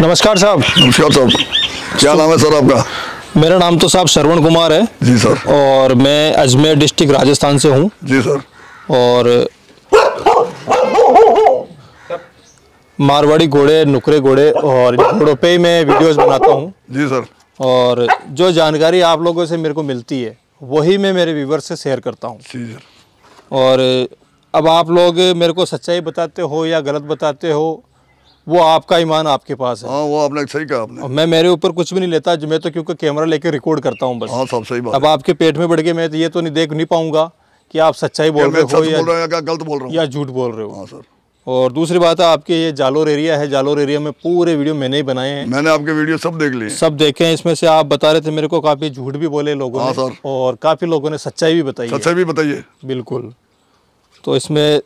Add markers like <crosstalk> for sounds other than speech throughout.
नमस्कार साहब नमस्कार साहब क्या तो नाम है सर आपका मेरा नाम तो साहब श्रवण कुमार है जी सर और मैं अजमेर डिस्ट्रिक्ट राजस्थान से हूँ जी सर और मारवाड़ी घोड़े नुकरे घोड़े और घोड़ों पे ही मैं वीडियोस बनाता हूँ जी सर और जो जानकारी आप लोगों से मेरे को मिलती है वही मैं मेरे व्यूवर से शेयर करता हूँ जी सर और अब आप लोग मेरे को सच्चाई बताते हो या गलत बताते हो वो आपका ईमान आपके पास है हाँ वो आपने सही कहा आपने मैं मेरे ऊपर कुछ भी नहीं लेता मैं तो क्योंकि कैमरा लेके रिकॉर्ड करता हूँ बस हाँ सब सही बात अब आपके पेट में बढ़ के मैं तो ये तो नहीं देख नहीं पाऊंगा कि आप सच्चाई बोल रहे हो या गलत बोल रहे हो या झूठ बोल रहे हो हाँ, सर और दूसरी बात है आपके ये जालोर एरिया है जालोर एरिया में पूरे वीडियो मैंने ही बनाए हैं मैंने आपके वीडियो सब देख लिए सब देखे हैं इसमें से आप बता रहे थे मेरे को काफी झूठ भी बोले लोगों हाँ, ने और काफी लोगों ने सच्चाई भी बताई सच्चाई भी बताइए बिल्कुल तो इसमें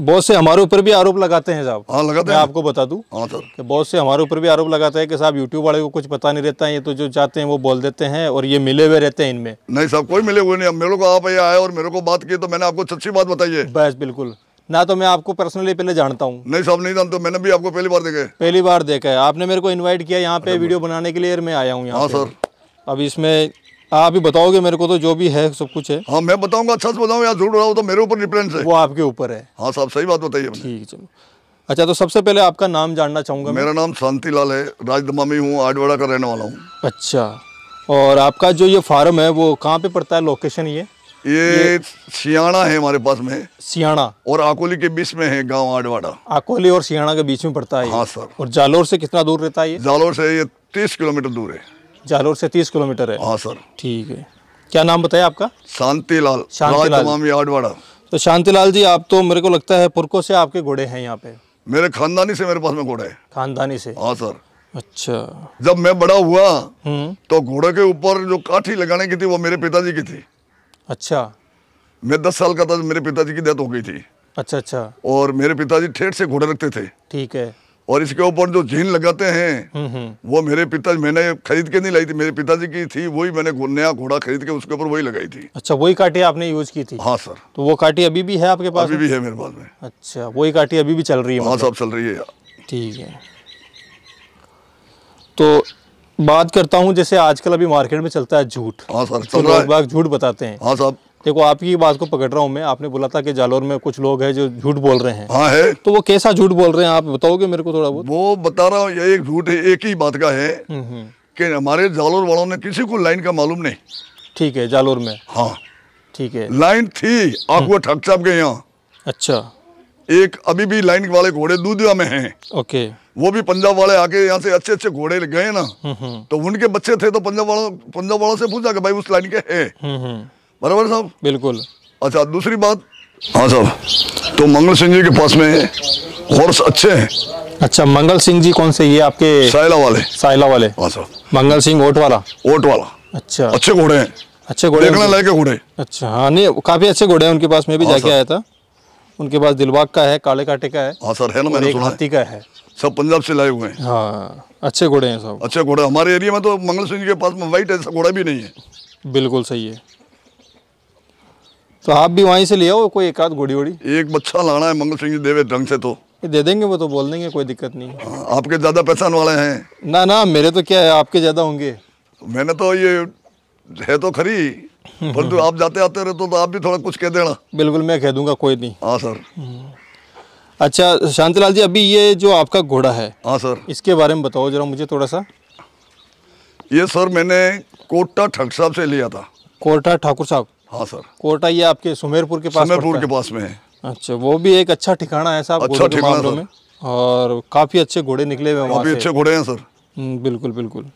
बहुत से हमारे ऊपर भी आरोप लगाते हैं साहब हाँ लगाते मैं हैं आपको बता दू हाँ बहुत से हमारे ऊपर भी आरोप लगाते हैं कि साहब यूट्यूब वाले को कुछ पता नहीं रहता है ये तो जो चाहते हैं वो बोल देते हैं और ये मिले हुए रहते हैं इनमें नहीं साहब कोई मिले हुए नहीं मेरे को आप ये आए और मेरे को बात की तो मैंने आपको सच्ची बात बताई है बस बिल्कुल ना तो मैं आपको पर्सनली पहले जानता हूँ नहीं साहब नहीं जानता मैंने भी आपको पहली बार देखा है पहली बार देखा है आपने मेरे को इन्वाइट किया यहाँ पे वीडियो बनाने के लिए मैं आया हूँ यहाँ हाँ सर अब इसमें आप ही बताओगे मेरे को तो जो भी है सब कुछ है हाँ मैं बताऊंगा अच्छा से बताऊँ या झूठ बताऊँ तो मेरे ऊपर डिपेंड है वो आपके ऊपर है हाँ साहब सही बात बताइए ठीक चलो अच्छा तो सबसे पहले आपका नाम जानना चाहूँगा मेरा नाम शांति लाल है राजदमा में हूँ आडवाड़ा का रहने वाला हूँ अच्छा और आपका जो ये फार्म है वो कहाँ पे पड़ता है लोकेशन ये ये सियाणा है हमारे पास में सियाणा और आकोली के बीच में है गांव आडवाड़ा आकोली और सियाणा के बीच में पड़ता है हाँ सर और जालोर से कितना दूर रहता है ये जालोर से ये तीस किलोमीटर दूर है जालोर से तीस किलोमीटर है हाँ सर ठीक है क्या नाम बताया आपका शांतिलाल शांतिलाल तो शांतिलाल जी आप तो मेरे को लगता है पुरको से आपके घोड़े हैं यहाँ पे मेरे खानदानी से मेरे पास में घोड़े खानदानी से हाँ सर अच्छा जब मैं बड़ा हुआ हम्म। तो घोड़े के ऊपर जो काठी लगाने की थी वो मेरे पिताजी की थी अच्छा मैं दस साल का था मेरे पिताजी की डेथ हो गई थी अच्छा अच्छा और मेरे पिताजी ठेठ से घोड़े रखते थे ठीक है और इसके ऊपर जो झीन लगाते हैं हम्म, हम्म। वो मेरे पिताजी मैंने खरीद के नहीं लाई थी मेरे पिताजी की थी वही मैंने नया घोड़ा खरीद के उसके ऊपर वही लगाई थी अच्छा वही काटी आपने यूज की थी हाँ सर तो वो काटी अभी भी है आपके पास अभी भी है मेरे पास में अच्छा वही काटी अभी भी चल रही है हाँ साहब मतलब? चल रही है ठीक है तो बात करता हूँ जैसे आजकल अभी मार्केट में चलता है झूठ हाँ सर झूठ बताते हैं हाँ साहब देखो आपकी बात को पकड़ रहा हूँ मैं आपने बोला था कि जालोर में कुछ लोग हैं जो झूठ बोल रहे हैं हाँ है तो वो कैसा झूठ बोल रहे हैं आप बताओगे मेरे को थोड़ा बहुत वो बता रहा हूँ ये एक झूठ है एक ही बात का है हम्म, हम्म। कि हमारे जालोर वालों ने किसी को लाइन का मालूम नहीं ठीक है जालोर में हाँ ठीक है लाइन थी वो हम्म। ठग साहब के यहाँ अच्छा एक अभी भी लाइन वाले घोड़े दूधिया में है ओके वो भी पंजाब वाले आके यहाँ से अच्छे अच्छे घोड़े गए ना तो उनके बच्चे थे तो पंजाब वालों पंजाब वालों से पूछा कि भाई उस लाइन के है बराबर साहब बिल्कुल अच्छा दूसरी बात हाँ साहब तो मंगल सिंह जी के पास में हॉर्स अच्छे हैं अच्छा मंगल सिंह जी कौन से ये आपके सायला वाले सायला वाले हाँ साहब मंगल सिंह ओट वाला ओट वाला अच्छा अच्छे घोड़े हैं अच्छे घोड़े देखने लायक घोड़े अच्छा हाँ नहीं काफी अच्छे घोड़े हैं उनके पास में भी हाँ जाके आया था उनके पास दिलबाग का है काले काटे का है हाँ सर है ना मैंने सुना का है सब पंजाब से लाए हुए हैं हाँ अच्छे घोड़े हैं सब अच्छे घोड़े हमारे एरिया में तो मंगल सिंह के पास में वाइट ऐसा घोड़ा भी नहीं है बिल्कुल सही है तो आप भी वहीं से ले आओ कोई एक आध घोड़ी वोड़ी एक बच्चा लाना है मंगल सिंह जी देवे ढंग से तो दे देंगे वो तो बोल देंगे कोई दिक्कत नहीं हाँ, आपके ज़्यादा पहचान वाले हैं ना ना मेरे तो क्या है आपके ज़्यादा होंगे मैंने तो ये है तो खरी तो आप जाते आते रहे तो, तो आप भी थोड़ा कुछ कह देना बिल्कुल मैं कह दूंगा कोई नहीं हाँ सर अच्छा शांतिलाल जी अभी ये जो आपका घोड़ा है हाँ सर इसके बारे में बताओ जरा मुझे थोड़ा सा ये सर मैंने कोटा ठाकुर साहब से लिया था कोटा ठाकुर साहब हाँ सर कोटा ये आपके सुमेरपुर के पास सुमेरपुर के पास में है अच्छा वो भी एक अच्छा ठिकाना है साहब अच्छा ठिकाना में और काफ़ी अच्छे घोड़े निकले हुए काफ़ी अच्छे घोड़े हैं सर हम्म, बिल्कुल बिल्कुल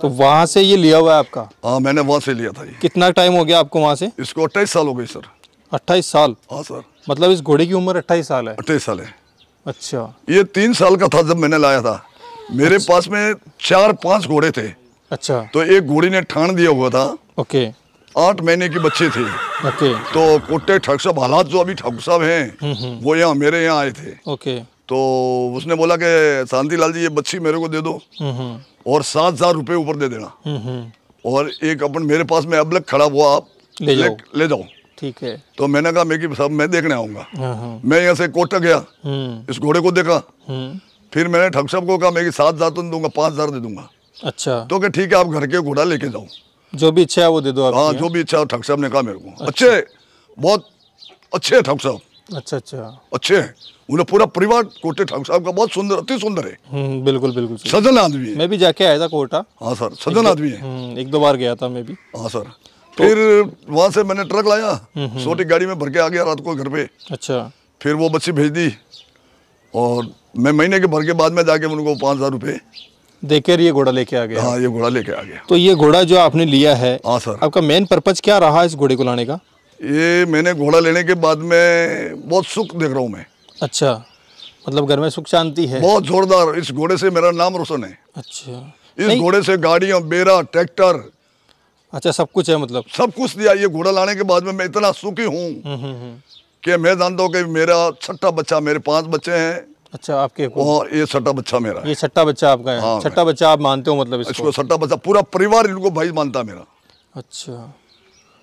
तो वहाँ से ये लिया हुआ है आपका हाँ मैंने वहाँ से लिया था ये कितना टाइम हो गया आपको वहाँ से इसको अट्ठाईस साल हो गई सर अट्ठाईस साल हाँ सर मतलब इस घोड़े की उम्र अट्ठाईस साल है अट्ठाईस साल है अच्छा ये तीन साल का था जब मैंने लाया था मेरे अच्छा। पास में चार पांच घोड़े थे अच्छा तो एक घोड़ी ने ठान दिया हुआ था ओके आठ महीने के बच्चे थे okay. तो कोटे ठग साहब हालात जो अभी ठग साहब हैं वो यहाँ मेरे यहाँ आए थे okay. तो उसने बोला कि शांति लाल जी ये बच्ची मेरे को दे दो और सात हजार रुपये ऊपर दे देना और एक अपन मेरे पास में अब लग खड़ा हुआ आप ले जाओ ले जाओ ठीक है तो मैंने कहा मैं कि साहब मैं देखने आऊंगा मैं यहाँ से कोटा गया हम्म। इस घोड़े को देखा हम्म। फिर मैंने ठग साहब को कहा मैं कि सात हजार तो दूंगा पाँच हजार दे दूंगा अच्छा तो क्या ठीक है आप घर के घोड़ा लेके जाओ जो भी इच्छा है वो दे दो हाँ, हाँ जो भी इच्छा ठाकुर साहब ने कहा मेरे को अच्छे बहुत अच्छे ठाकुर साहब अच्छा अच्छा अच्छे उन्हें पूरा परिवार कोटे ठाकुर साहब का बहुत सुंदर अति सुंदर है हम्म, बिल्कुल बिल्कुल सजन आदमी है मैं भी जाके आया था कोटा हाँ सर सजन आदमी है हम्म, एक दो बार गया था मैं भी हाँ सर तो, फिर वहां से मैंने ट्रक लाया छोटी हम्म, गाड़ी में भर के आ गया रात को घर पे अच्छा फिर वो बच्ची भेज दी और मैं महीने के भर के बाद में जाके उनको पाँच हज़ार रुपये देखकर ये घोड़ा लेके आ गया हाँ ये घोड़ा लेके आ गया तो ये घोड़ा जो आपने लिया है हाँ सर आपका मेन पर्पज क्या रहा इस घोड़े को लाने का ये मैंने घोड़ा लेने के बाद में बहुत सुख देख रहा हूँ मैं अच्छा मतलब घर में सुख शांति है बहुत जोरदार इस घोड़े से मेरा नाम रोशन है अच्छा इस घोड़े से गाड़ियों बेरा ट्रैक्टर अच्छा सब कुछ है मतलब सब कुछ दिया ये घोड़ा लाने के बाद में मैं इतना सुखी हूँ हम्म, हम्म, हम्म। कि मैं जानता हूँ कि मेरा छठा बच्चा मेरे पांच बच्चे हैं अच्छा आपके और ये सट्टा बच्चा मेरा ये सट्टा बच्चा आपका है हाँ, सट्टा बच्चा आप मानते हो मतलब इसको, इसको सट्टा बच्चा पूरा परिवार इनको भाई मानता मेरा अच्छा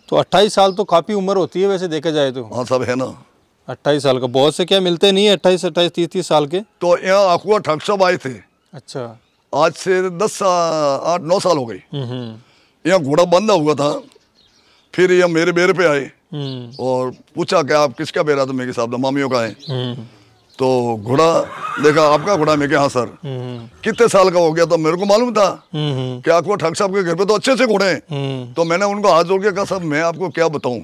तो 28 साल तो काफ़ी उम्र होती है वैसे देखा जाए तो हाँ सब है ना 28 साल का बहुत से क्या मिलते नहीं है अट्ठाईस अट्ठाईस तीस तीस साल के तो यहाँ अकुआ ठाक साहब आए थे अच्छा आज से दस आठ नौ साल हो गई हम्म, हम्म। यहाँ घोड़ा बंदा हुआ था फिर ये मेरे बेर पे आए हम्म। और पूछा क्या आप किसका बेरा तो मेरे साहब मामियों का है तो घोड़ा देखा आपका घोड़ा मैं हाँ सर हम्म, हम्म। कितने साल का हो गया तो मेरे को मालूम था हम्म, कि आपको ठाक साहब के घर पे तो अच्छे से घोड़े हैं तो मैंने उनको हाथ जोड़ के कहा सर मैं आपको क्या बताऊं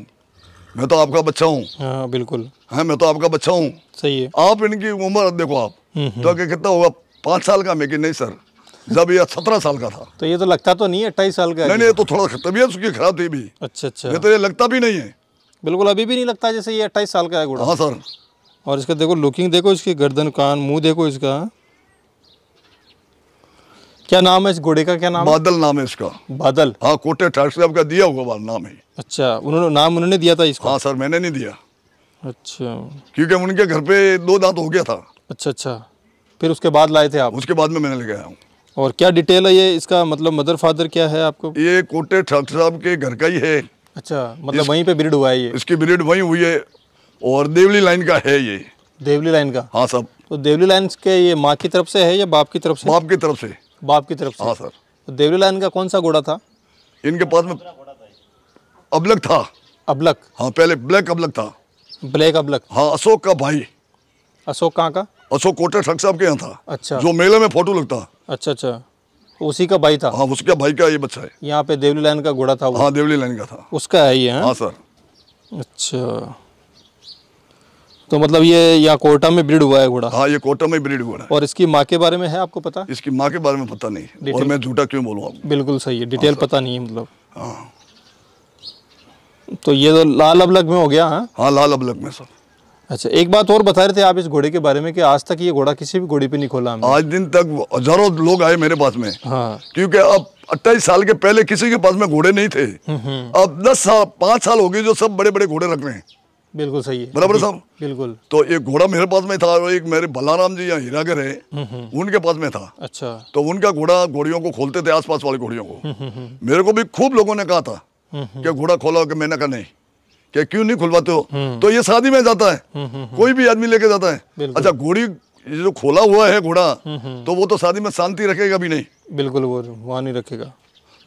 मैं तो आपका बच्चा हूँ हाँ, बिल्कुल है मैं तो आपका बच्चा हूँ सही है आप इनकी उम्र देखो आप तो आगे कितना होगा पांच साल का मैं नहीं सर जब यह सत्रह साल का था तो ये तो लगता तो नहीं है अट्ठाईस साल का नहीं नहीं तो थोड़ा तबियत उसकी खराब थी भी अच्छा अच्छा ये तो ये लगता भी नहीं है बिल्कुल अभी भी नहीं लगता जैसे ये अट्ठाईस साल का है घोड़ा हाँ सर और इसका देखो लुकिंग देखो इसकी गर्दन कान मुंह देखो इसका क्या नाम है इस घोड़े का क्या नाम बादल नाम है इसका बादल हाँ कोटे साहब का दिया होगा नाम है अच्छा उन्होंने नाम उन्होंने दिया था इसको हाँ सर मैंने नहीं दिया अच्छा क्योंकि उनके घर पे दो दांत हो गया था अच्छा अच्छा फिर उसके बाद लाए थे आप उसके बाद में मैंने ले गया हूँ और क्या डिटेल है ये इसका मतलब मदर फादर क्या है आपको ये कोटे ठाकुर साहब के घर का ही है अच्छा मतलब वहीं पे ब्रिड हुआ है ये इसकी ब्रिड वहीं हुई है और देवली लाइन का है ये देवली लाइन का हाँ सब तो देवली लाइन के ये माँ की तरफ से है या बाप की तरफ से बाप की तरफ से बाप की तरफ से हाँ सर तो देवली लाइन का कौन सा घोड़ा था इनके पास में अबलक था अबलक हाँ पहले ब्लैक अबलक था ब्लैक अबलक हाँ अशोक का भाई अशोक कहाँ का अशोक कोटर ठक साहब के यहाँ था अच्छा जो मेले में फोटो लगता अच्छा अच्छा तो उसी का भाई था हाँ उसके भाई का ये बच्चा है यहाँ पे देवली लाइन का घोड़ा था हाँ देवली लाइन का था उसका है ये हाँ, हाँ सर अच्छा तो मतलब ये यहाँ कोटा में ब्रीड हुआ है घोड़ा हाँ ये कोटा में ब्रीड हुआ है और इसकी माँ के बारे में है आपको पता इसकी माँ के बारे में पता नहीं और मैं झूठा क्यों बोलूँ आपको बिल्कुल सही है डिटेल हाँ पता नहीं है मतलब हाँ तो ये तो लाल अबलग में हो गया हाँ हाँ लाल अबलग में सर अच्छा एक बात और बता रहे थे आप इस घोड़े के बारे में कि आज तक ये घोड़ा किसी भी घोड़े पे नहीं खोला आज दिन तक हजारों लोग आए मेरे पास में हाँ क्योंकि अब अट्ठाईस साल के पहले किसी के पास में घोड़े नहीं थे हम्म, हम्म। अब दस साल पांच साल हो गए जो सब बड़े बड़े घोड़े रख रहे हैं बिल्कुल सही है बराबर साहब बिल्कुल तो एक घोड़ा मेरे पास में था और एक मेरे बलाराम जी यहाँ हीरागर है हम्म, हम्म। उनके पास में था अच्छा तो उनका घोड़ा घोड़ियों को खोलते थे आसपास वाले घोड़ियों को हम्म, मेरे को भी खूब लोगों ने कहा था कि घोड़ा खोला कि मैंने कहा नहीं क्या क्यों नहीं खुलवाते हो तो ये शादी में जाता है कोई भी आदमी लेके जाता है अच्छा घोड़ी जो खोला हुआ है घोड़ा तो वो तो शादी में शांति रखेगा भी नहीं बिल्कुल वो वहाँ नहीं रखेगा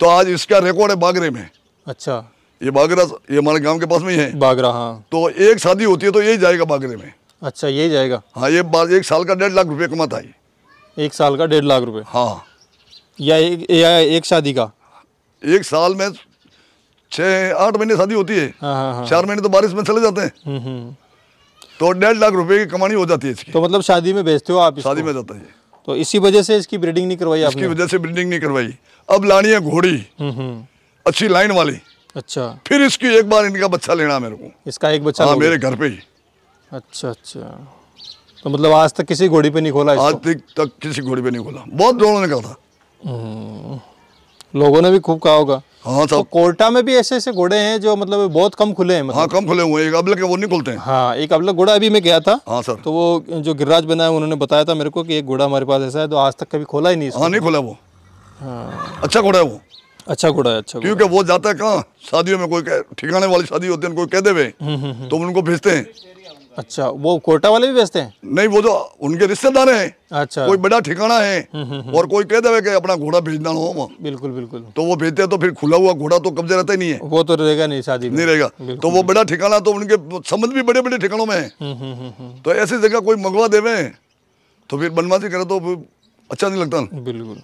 तो आज इसका रिकॉर्ड है बागरे में अच्छा ये बागरा ये हमारे गांव के पास में ही है बागरा हाँ तो एक शादी होती है तो यही जाएगा बागरे में अच्छा यही जाएगा हाँ ये एक साल का डेढ़ लाख रुपये कमाता है एक साल का डेढ़ लाख रुपये हाँ या एक, या एक शादी का एक साल में छः आठ महीने शादी होती है हाँ, हाँ, हाँ। चार महीने तो बारिश में चले जाते हैं हम्म, हम्म। तो डेढ़ लाख रुपए की कमानी हो जाती है इसकी तो मतलब शादी में बेचते हो आप शादी में जाता है तो इसी वजह से इसकी ब्रीडिंग नहीं करवाई इसकी वजह से ब्रीडिंग नहीं करवाई अब लानी है घोड़ी हम्म, अच्छी लाइन वाली अच्छा फिर इसकी एक बार इनका बच्चा लेना मेरे को इसका एक बच्चा हाँ मेरे घर पे ही अच्छा अच्छा तो मतलब आज तक किसी घोड़ी पे नहीं खोला आज तक तक किसी घोड़ी पे नहीं खोला बहुत लोगों ने कहा था हम्म। लोगों ने भी खूब कहा होगा हाँ तो कोटा में भी ऐसे ऐसे घोड़े हैं जो मतलब बहुत कम खुले हैं हाँ, मतलब हाँ कम खुले हुए एक के वो नहीं खुलते हैं हाँ एक अबलक घोड़ा अभी मैं गया था हाँ सर तो वो जो गिरिराज बना है उन्होंने बताया था मेरे को कि एक घोड़ा हमारे पास ऐसा है तो आज तक कभी खोला ही नहीं हाँ नहीं खुला वो हाँ अच्छा घोड़ा है वो अच्छा घोड़ा है अच्छा क्योंकि वो जाता है कहाँ शादियों में कोई ठिकाने वाली शादी होती है कोई कह दे तो उनको भेजते हैं अच्छा वो कोटा वाले भी भेजते हैं नहीं वो जो उनके रिश्तेदार हैं अच्छा कोई बड़ा ठिकाना है हम्म, हम्म, हम्म। और कोई कह देवे कि अपना घोड़ा भेजना हो बिल्कुल बिल्कुल तो वो भेजते हैं तो फिर खुला हुआ घोड़ा तो कब्जे रहता ही नहीं है वो तो रहेगा नहीं शादी नहीं रहेगा तो वो बड़ा ठिकाना तो उनके संबंध भी बड़े बड़े ठिकानों में है तो ऐसी जगह कोई मंगवा देवे तो फिर बनवासी करे तो अच्छा नहीं लगता बिल्कुल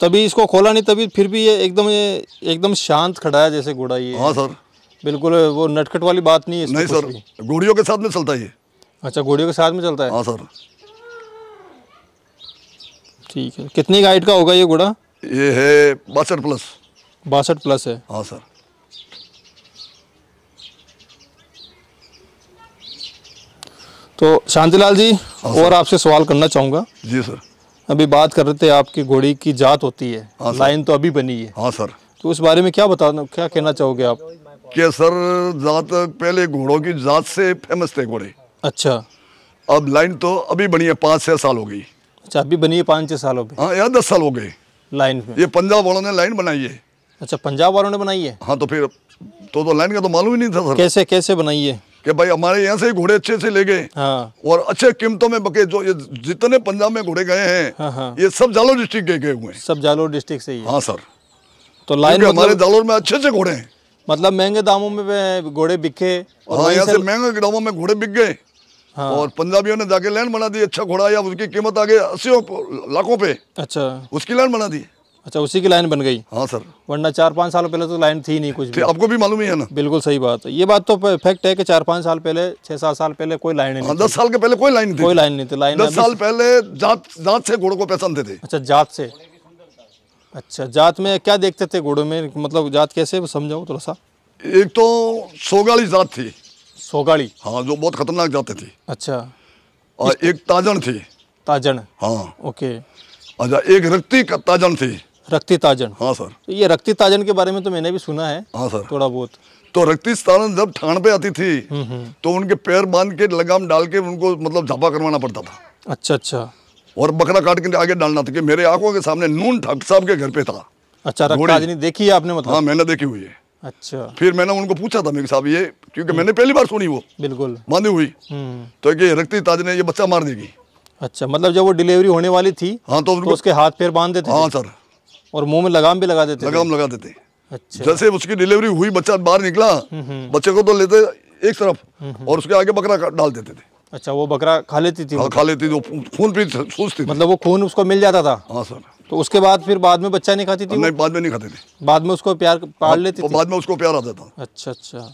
तभी इसको खोला नहीं तभी फिर भी ये एकदम ये एकदम शांत खड़ा है जैसे घोड़ा ये हाँ सर बिल्कुल वो नटखट वाली बात नहीं है नहीं सर घोड़ियों के साथ में चलता है ये अच्छा घोड़ियों के साथ में चलता है हाँ सर ठीक है कितनी गाइड का होगा ये घोड़ा ये है बासठ प्लस बासठ प्लस है हाँ सर तो शांतिलाल जी हाँ, और आपसे सवाल करना चाहूँगा जी सर अभी बात कर रहे थे आपकी घोड़ी की जात होती है हाँ लाइन तो अभी बनी है हाँ सर तो उस बारे में क्या बताना क्या कहना चाहोगे आप कि सर जात पहले घोड़ों की जात से फेमस थे घोड़े अच्छा अब लाइन तो अभी बनी है पाँच छः साल हो गई अच्छा अभी बनी है पाँच छः साल हो गए हाँ या दस साल हो गए लाइन में ये पंजाब वालों ने लाइन बनाई है अच्छा पंजाब वालों ने बनाई है हाँ तो फिर तो, तो लाइन का तो मालूम ही नहीं था सर कैसे कैसे बनाई है कि भाई हमारे यहाँ से ही घोड़े अच्छे से ले गए हाँ। और अच्छे कीमतों में बके जो ये जितने पंजाब में घोड़े गए हैं हाँ, हाँ। ये सब जालोर डिस्ट्रिक्ट के गए हुए हैं सब जालोर डिस्ट्रिक्ट से ही हाँ सर तो लाइन मतलब, हमारे जालोर में अच्छे अच्छे घोड़े हैं मतलब महंगे दामों में घोड़े बिके हाँ यहाँ से महंगे दामों में घोड़े बिक गए हाँ। और पंजाबियों ने जाके लैंड बना दी अच्छा घोड़ा या उसकी कीमत आ गई अस्सी लाखों पे अच्छा उसकी लैंड बना दी अच्छा उसी की लाइन बन गई हाँ सर वरना चार पाँच साल पहले तो लाइन थी नहीं कुछ भी आपको भी मालूम ही है ना बिल्कुल सही बात है ये बात तो फैक्ट है कि चार पाँच साल पहले छह सात साल पहले कोई लाइन नहीं हाँ, दस साल के पहले कोई लाइन कोई लाइन नहीं थी लाइन दस साल पहले जात जात से घोड़ों को पहचानते थे अच्छा जात से अच्छा जात में क्या देखते थे घोड़ों में मतलब जात कैसे समझाऊ थोड़ा सा एक तो सोगाड़ी जात थी सोगाड़ी हाँ जो बहुत खतरनाक जाते थे अच्छा और एक ताजन थी ताजन हाँ ओके अच्छा एक रक्ति का ताजन थी रक्ति ताजन हाँ सर तो ये रक्ति ताजन के बारे में तो मैंने भी सुना है हाँ सर थोड़ा बहुत तो रक्ति ताजन जब ठाण पे आती थी हम्म, हम्म। तो उनके पैर बांध के लगाम डाल के उनको मतलब झापा करवाना पड़ता था अच्छा अच्छा और बकरा काट के आगे डालना था कि मेरे आंखों के सामने नून ठाकुर साहब के घर पे था अच्छा रक्ताजनी देखी है आपने मतलब हाँ मैंने देखी हुई है अच्छा फिर मैंने उनको पूछा था मेरे साहब ये क्योंकि हम्म। मैंने पहली बार सुनी वो बिल्कुल बांधी हुई तो ये रक्ति ताज ने ये बच्चा मार देगी अच्छा मतलब जब वो डिलीवरी होने वाली थी हाँ तो, तो उसके हाथ पैर बांध देते हाँ सर और मुंह में लगाम भी लगा देते लगाम लगा देते अच्छा जैसे उसकी डिलीवरी हुई बच्चा बाहर निकला बच्चे को तो लेते एक तरफ हम्म। और उसके आगे बकरा डाल देते थे अच्छा वो बकरा खा लेती थी हाँ, खा लेती थी खून भी सोचती मतलब वो खून उसको मिल जाता था हाँ सर तो उसके बाद फिर बाद में बच्चा नहीं खाती थी नहीं बाद में नहीं खाते थे बाद में उसको प्यार पाल हाँ, लेती थी बाद में उसको प्यार आता था अच्छा अच्छा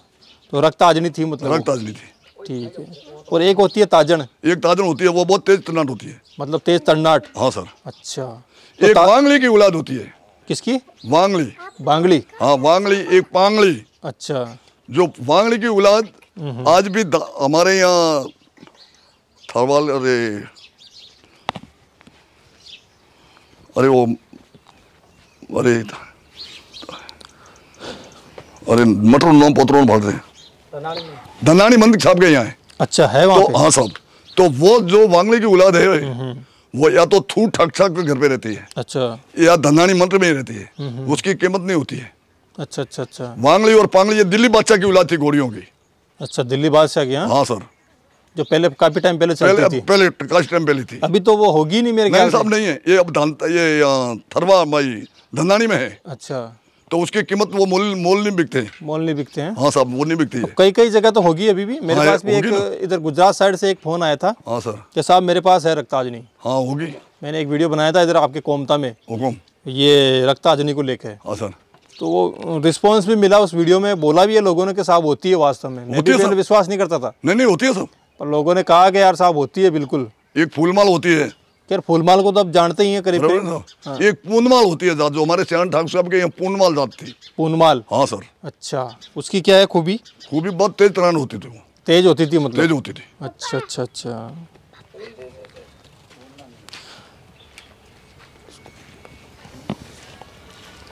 तो रक्त आजनी थी मतलब रक्त आजनी थी ठीक है और एक होती है ताजन एक ताजन होती है वो बहुत तेज तरनाट होती है मतलब तेज तरनाट हाँ सर अच्छा तो एक वांगली की औलाद होती है किसकी वांगली वांगली हाँ वांगली एक पांगली अच्छा जो वांगली की औलाद हम्म। आज भी हमारे यहाँ थरवाल अरे अरे वो अरे अरे मटर नोम पत्रों भरते हैं धनानी मंदिर छाप गए यहाँ अच्छा है वहाँ तो हाँ साहब तो वो जो वांगली की औलाद है हम्म, हम्म। वो या तो थू ठक ठक के घर पे रहती है अच्छा या धनानी मंत्र में रहती है हम्म, उसकी कीमत नहीं होती है अच्छा अच्छा अच्छा वांगली और पांगली ये दिल्ली बादशाह की औलाद थी घोड़ियों की अच्छा दिल्ली बादशाह की हाँ, हाँ सर जो पहले काफी टाइम पहले चलती थी पहले काफी टाइम पहले थी अभी तो वो होगी नहीं मेरे ख्याल साहब नहीं है ये अब ये थरवा माई धनानी में है अच्छा तो उसकी कीमत वो मोल मोल नहीं बिकते हैं मोल नहीं बिकते हैं हाँ साहब वो नहीं बिकती है कई कई जगह तो होगी अभी भी मेरे हाँ पास भी एक इधर गुजरात साइड से एक फ़ोन आया था हाँ सर कि साहब मेरे पास है रक्ताजनी हाँ होगी मैंने एक वीडियो बनाया था इधर आपके कोमता में ये रक्ताजनी को लेकर हाँ सर तो वो रिस्पॉन्स भी मिला उस वीडियो में बोला भी है लोगों ने कि साहब होती है वास्तव में मैं भी विश्वास नहीं करता था नहीं नहीं होती है सर पर लोगों ने कहा कि यार साहब होती है बिल्कुल एक फूलमाल होती है यार फूलमाल को तो आप जानते ही हैं करीब हाँ। एक पूनमाल होती है जात जो हमारे चरण ठाकुर साहब के यहाँ पूनमाल जात थी पूनमाल हाँ सर अच्छा उसकी क्या है खूबी खूबी बहुत तेज तरह होती थी तेज होती थी मतलब तेज होती थी अच्छा अच्छा अच्छा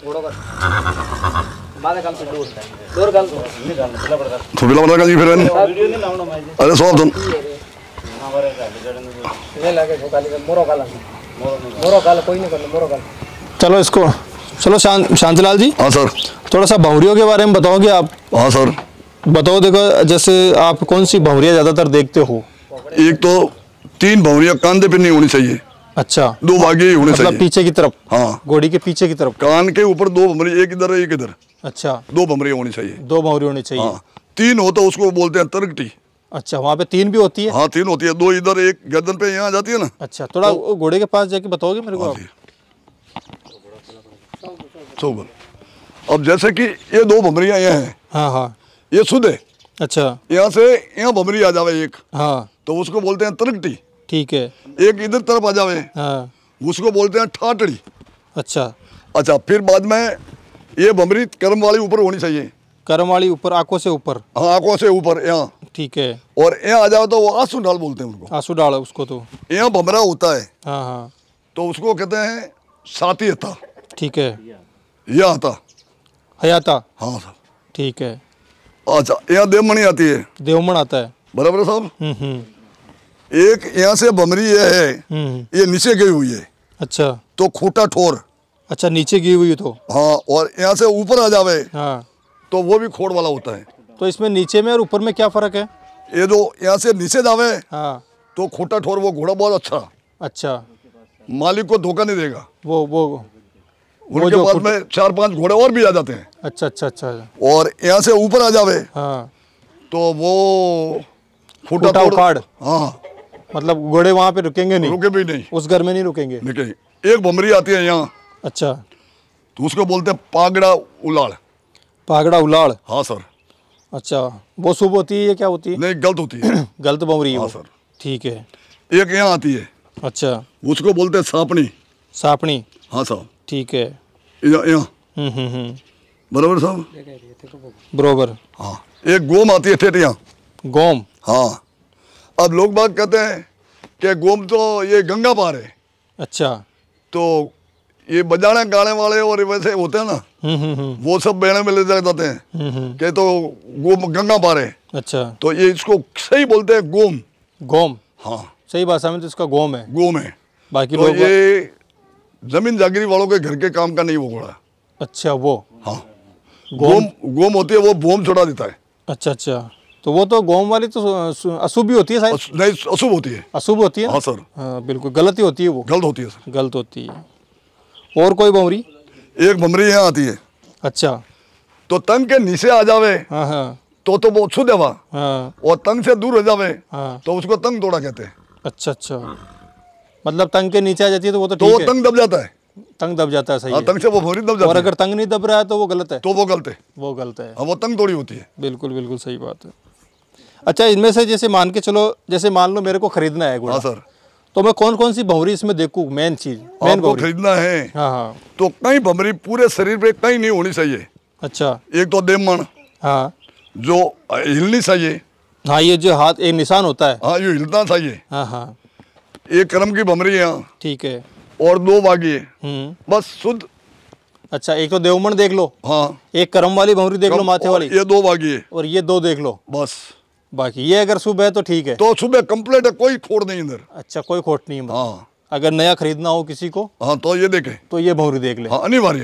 थोड़ा बड़ा फिर अरे सौ चलो इसको चलो शां, शांतिलाल जी हाँ सर थोड़ा सा बहुरियों के बारे में बताओगे आप हाँ सर बताओ देखो जैसे आप कौन सी बहुरिया ज़्यादातर देखते हो एक तो तीन बहुरिया कांधे पे नहीं होनी चाहिए अच्छा दो भागे ही होने मतलब चाहिए पीछे की तरफ हाँ घोड़ी के पीछे की तरफ कान के ऊपर दो भमरी एक इधर एक इधर अच्छा दो भमरी होनी चाहिए दो भमरी होनी चाहिए हाँ। तीन हो तो उसको बोलते हैं तरकटी अच्छा वहाँ पे तीन भी होती है हाँ तीन होती है दो इधर एक गर्दन पे यहाँ जाती है ना अच्छा थोड़ा तो, घोड़े के पास जाके बताओगे मेरे को हाँ आप अब जैसे कि ये दो भमरिया यहाँ है हाँ हाँ ये सुध है अच्छा यहाँ से यहाँ भमरी आ जावे एक हाँ तो उसको बोलते हैं तरकटी ठीक है एक इधर तरफ आ जावे हाँ उसको बोलते हैं ठाटड़ी अच्छा अच्छा फिर बाद में ये भमरी कर्म वाली ऊपर होनी चाहिए कर्म वाली ऊपर आंखों से ऊपर हाँ आंखों से ऊपर यहाँ ठीक है और यहाँ आ जाओ तो वो आंसू डाल बोलते हैं उनको आंसू डाल उसको तो यहाँ बमरा होता है हाँ हाँ तो उसको कहते हैं साथी आता ठीक है यह आता हयाता हाँ सर ठीक है अच्छा यहाँ देवमणि आती है देवमण आता है बराबर साहब हम्म, हम्म। एक यहाँ से बमरी यह है हम्म, ये नीचे गई हुई है अच्छा तो खूटा ठोर अच्छा नीचे गई हुई तो हाँ और यहाँ से ऊपर आ जावे हाँ तो वो भी खोड़ वाला होता है तो इसमें नीचे में और ऊपर में क्या फर्क है ये जो यहाँ से नीचे जावे हाँ तो खोटा ठोर वो घोड़ा बहुत अच्छा अच्छा मालिक को धोखा नहीं देगा वो वो उनके पास में चार पांच घोड़े और भी आ जाते हैं अच्छा अच्छा अच्छा और यहाँ से ऊपर आ जावे हाँ तो वो खोटा ठोर हाँ मतलब घोड़े वहाँ पे रुकेंगे नहीं रुके भी नहीं उस घर में नहीं रुकेंगे एक भमरी आती है यहाँ अच्छा तो उसको बोलते पागड़ा उलाड़ पागड़ा उलाड़ हाँ सर अच्छा वो सुबह होती है या क्या होती है नहीं गलत होती है <clears throat> गलत बमरी हाँ सर ठीक है एक यहाँ आती है अच्छा उसको बोलते हैं सापनी सापनी हाँ साहब ठीक है यहाँ हम्म, हम्म, हम्म। बराबर साहब बराबर हाँ एक गोम आती है ठेठ यहाँ गोम हाँ अब लोग बात कहते हैं कि गोम तो ये गंगा पार है अच्छा तो ये बजाने गाने वाले और वैसे होते हैं ना हम्म, हम्म, हम्म। वो सब बहने में ले जाते हैं के तो वो गंगा पारे अच्छा तो ये इसको सही बोलते हैं गोम गोम हाँ सही भाषा में तो इसका गोम है गोम है बाकी तो ये जमीन जागिरी वालों के घर के काम का नहीं वो घोड़ा अच्छा वो हाँ गोम गोम होती है वो बोम छोड़ा देता है अच्छा अच्छा तो वो तो गोम वाली तो अशुभ भी होती है नहीं अशुभ होती है अशुभ होती है हाँ सर हाँ, बिल्कुल गलती होती है वो गलत होती है सर गलत होती है और कोई बमरी एक बमरी यहाँ आती है अच्छा तो तंग के नीचे आ जावे हाँ, हाँ। तो तो वो छू देवा हाँ। और तंग से दूर हो जावे तो उसको तंग तोड़ा कहते हैं अच्छा अच्छा मतलब तंग के नीचे आ जाती है तो वो तो, तो ठीक तो तंग दब जाता है तंग दब जाता है सही आ, तंग से वो भौरी दब जाता है और अगर तंग नहीं दब रहा है तो वो गलत है तो वो गलत है वो गलत है वो तंग तोड़ी होती है बिल्कुल बिल्कुल सही बात है अच्छा इनमें से जैसे मान के चलो जैसे मान लो मेरे को खरीदना है घोड़ा सर तो मैं कौन कौन सी भंवरी इसमें देखू मेन चीज मेन खरीदना है हाँ हाँ तो कई भंवरी पूरे शरीर पे कहीं नहीं होनी चाहिए अच्छा एक तो मन हाँ जो हिलनी चाहिए हाँ ये जो हाथ एक निशान होता है हाँ ये हिलना चाहिए हाँ हाँ एक क्रम की भमरी है हाँ। ठीक है और दो बागी है हम्म। बस शुद्ध अच्छा एक तो देवमन देख लो हाँ एक करम वाली भमरी देख लो माथे वाली ये दो बागी है और ये दो देख लो बस बाकी ये अगर सुबह है तो ठीक है तो सुबह कम्प्लीट है कोई खोट नहीं इधर अच्छा कोई खोट नहीं है हाँ अगर नया खरीदना हो किसी को हाँ तो ये देखे तो ये भौरी देख ले हाँ,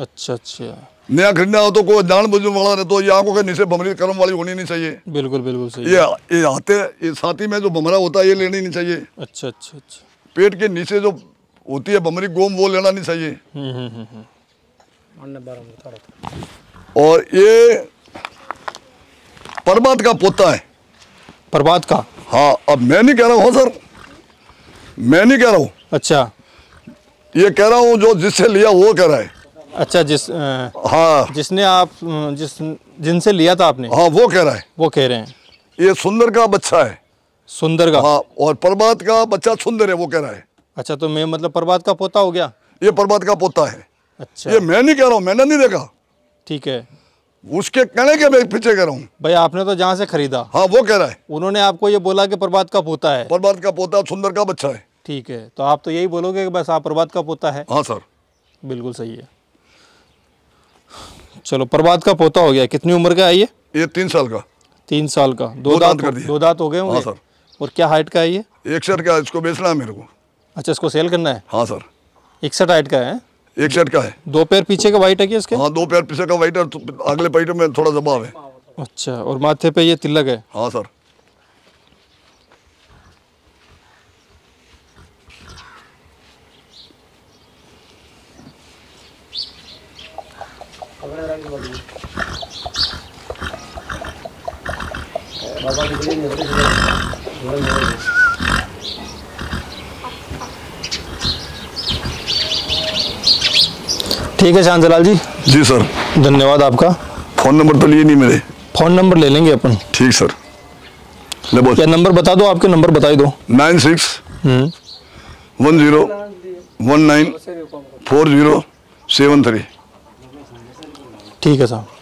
अच्छा अच्छा नया खरीदना हो तो कोई जान बुझ वाला रहे तो ये आंखों के नीचे भमरी कर्म वाली होनी नहीं चाहिए बिल्कुल बिल्कुल सही ये ये आते ये साथी में जो भमरा होता है ये लेनी नहीं चाहिए अच्छा अच्छा अच्छा पेट के नीचे जो होती है भमरी गोम वो लेना नहीं चाहिए हम्म, हम्म, हम्म, और ये प्रभात का पोता है प्रभात का हाँ अब मैं नहीं कह रहा हूँ हाँ सर मैं नहीं कह रहा हूँ अच्छा ये कह रहा हूँ जो जिससे लिया वो कह रहा है अच्छा जिस आ, हाँ जिसने आप जिस जिनसे लिया था आपने हाँ वो कह रहा है वो कह रहे हैं ये सुंदर का बच्चा है सुंदर का हाँ और प्रभात का बच्चा सुंदर है वो कह रहा है अच्छा तो मैं मतलब प्रभात का पोता हो गया ये प्रभात का पोता है अच्छा ये मैं नहीं कह रहा हूँ मैंने नहीं देखा ठीक है उसके कहने के मैं पीछे कर रहा हूँ भाई आपने तो जहाँ से खरीदा हाँ वो कह रहा है उन्होंने आपको ये बोला कि प्रभात का पोता है प्रभात का पोता सुंदर का बच्चा है ठीक है तो आप तो यही बोलोगे कि बस आप प्रभात का पोता है हाँ सर बिल्कुल सही है चलो प्रभात का पोता हो गया कितनी उम्र का है ये ये तीन साल का तीन साल का दो, दांत कर दिए दो दांत हो गए हाँ सर और क्या हाइट का है ये इकसठ का इसको बेचना है मेरे को अच्छा इसको सेल करना है हाँ सर इकसठ हाइट का है एक शर्ट का है दो पैर पीछे का वाइट है इसके हाँ दो पैर पीछे का वाइट है अगले पैर में थोड़ा दबाव है अच्छा और माथे पे ये तिलक है हाँ सर बाबा जी ठीक है शांत जी जी सर धन्यवाद आपका फोन नंबर तो लिए नहीं मेरे फोन नंबर ले लेंगे अपन ठीक सर क्या नंबर बता दो आपके नंबर ही दो nine six hmm. One zero one nine four zero seven three ठीक है साहब